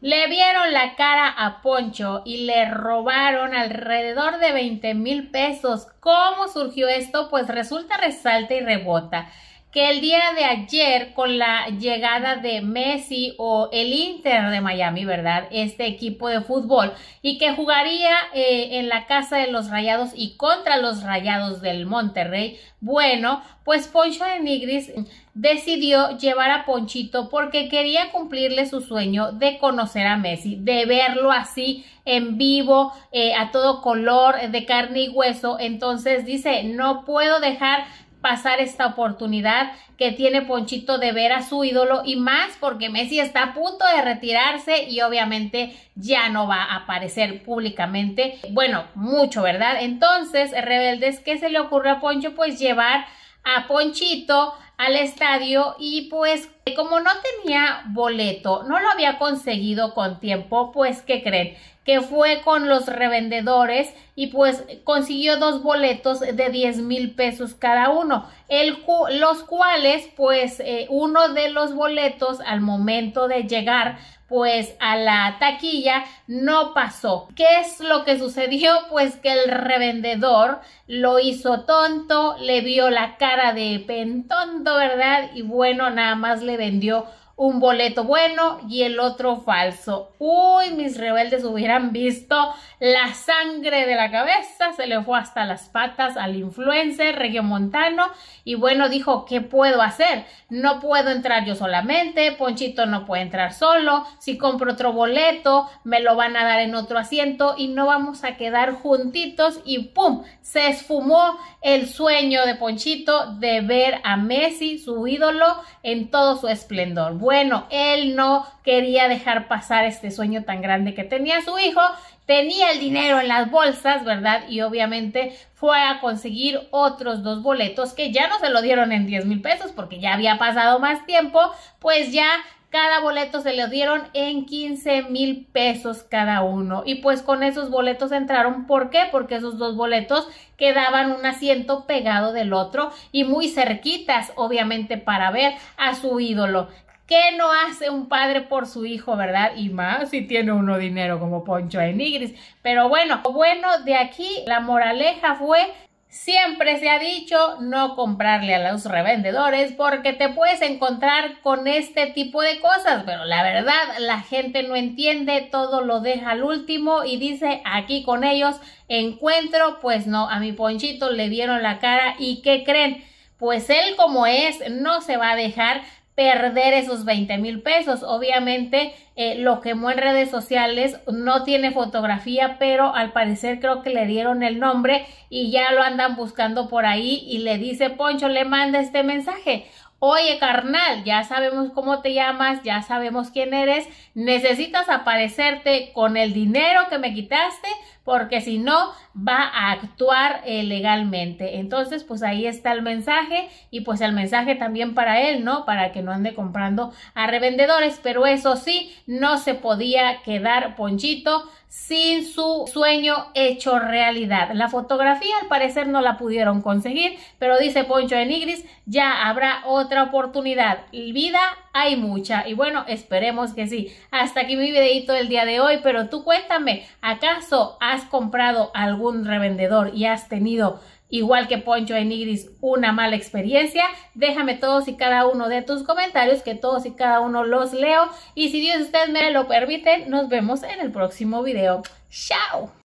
Le vieron la cara a Poncho y le robaron alrededor de 20 mil pesos. ¿Cómo surgió esto? Pues resulta, resalta y rebota que el día de ayer con la llegada de Messi o el Inter de Miami, ¿verdad? Este equipo de fútbol y que jugaría eh, en la casa de los Rayados y contra los Rayados del Monterrey. Bueno, pues Poncho de Nigris decidió llevar a Ponchito porque quería cumplirle su sueño de conocer a Messi, de verlo así en vivo, eh, a todo color, de carne y hueso. Entonces dice, no puedo dejar pasar esta oportunidad que tiene Ponchito de ver a su ídolo y más porque Messi está a punto de retirarse y obviamente ya no va a aparecer públicamente. Bueno, mucho, ¿verdad? Entonces, rebeldes, ¿qué se le ocurre a Poncho? Pues llevar a Ponchito al estadio y pues como no tenía boleto, no lo había conseguido con tiempo, pues ¿qué creen? Que fue con los revendedores y pues consiguió dos boletos de 10 mil pesos cada uno, el los cuales pues eh, uno de los boletos al momento de llegar pues a la taquilla no pasó. ¿Qué es lo que sucedió? Pues que el revendedor lo hizo tonto, le dio la cara de pentondo ¿verdad? Y bueno, nada más le vendió un boleto bueno y el otro falso. Uy, mis rebeldes hubieran visto la sangre de la cabeza, se le fue hasta las patas al influencer Montano. y bueno, dijo, ¿qué puedo hacer? No puedo entrar yo solamente, Ponchito no puede entrar solo, si compro otro boleto, me lo van a dar en otro asiento y no vamos a quedar juntitos y ¡pum! Se esfumó el sueño de Ponchito de ver a Messi, su ídolo, en todo su esplendor bueno, él no quería dejar pasar este sueño tan grande que tenía su hijo, tenía el dinero en las bolsas, ¿verdad? Y obviamente fue a conseguir otros dos boletos que ya no se lo dieron en 10 mil pesos porque ya había pasado más tiempo, pues ya cada boleto se le dieron en 15 mil pesos cada uno. Y pues con esos boletos entraron. ¿Por qué? Porque esos dos boletos quedaban un asiento pegado del otro y muy cerquitas, obviamente, para ver a su ídolo. ¿Qué no hace un padre por su hijo, verdad? Y más si tiene uno dinero como Poncho Enigris. Nigris. Pero bueno, bueno, de aquí la moraleja fue Siempre se ha dicho no comprarle a los revendedores porque te puedes encontrar con este tipo de cosas, pero la verdad la gente no entiende, todo lo deja al último y dice aquí con ellos encuentro, pues no, a mi ponchito le dieron la cara y ¿qué creen? Pues él como es no se va a dejar perder esos 20 mil pesos. Obviamente eh, lo quemó en redes sociales, no tiene fotografía, pero al parecer creo que le dieron el nombre y ya lo andan buscando por ahí y le dice Poncho, le manda este mensaje. Oye, carnal, ya sabemos cómo te llamas, ya sabemos quién eres, necesitas aparecerte con el dinero que me quitaste porque si no va a actuar eh, legalmente. Entonces, pues ahí está el mensaje y pues el mensaje también para él, ¿no? Para que no ande comprando a revendedores, pero eso sí, no se podía quedar Ponchito sin su sueño hecho realidad. La fotografía al parecer no la pudieron conseguir, pero dice Poncho de Nigris, ya habrá otra oportunidad. Vida hay mucha. Y bueno, esperemos que sí. Hasta aquí mi videito del día de hoy, pero tú cuéntame, ¿acaso has comprado algún revendedor y has tenido igual que Poncho Enigris, una mala experiencia. Déjame todos y cada uno de tus comentarios, que todos y cada uno los leo. Y si Dios ustedes me lo permite, nos vemos en el próximo video. ¡Chao!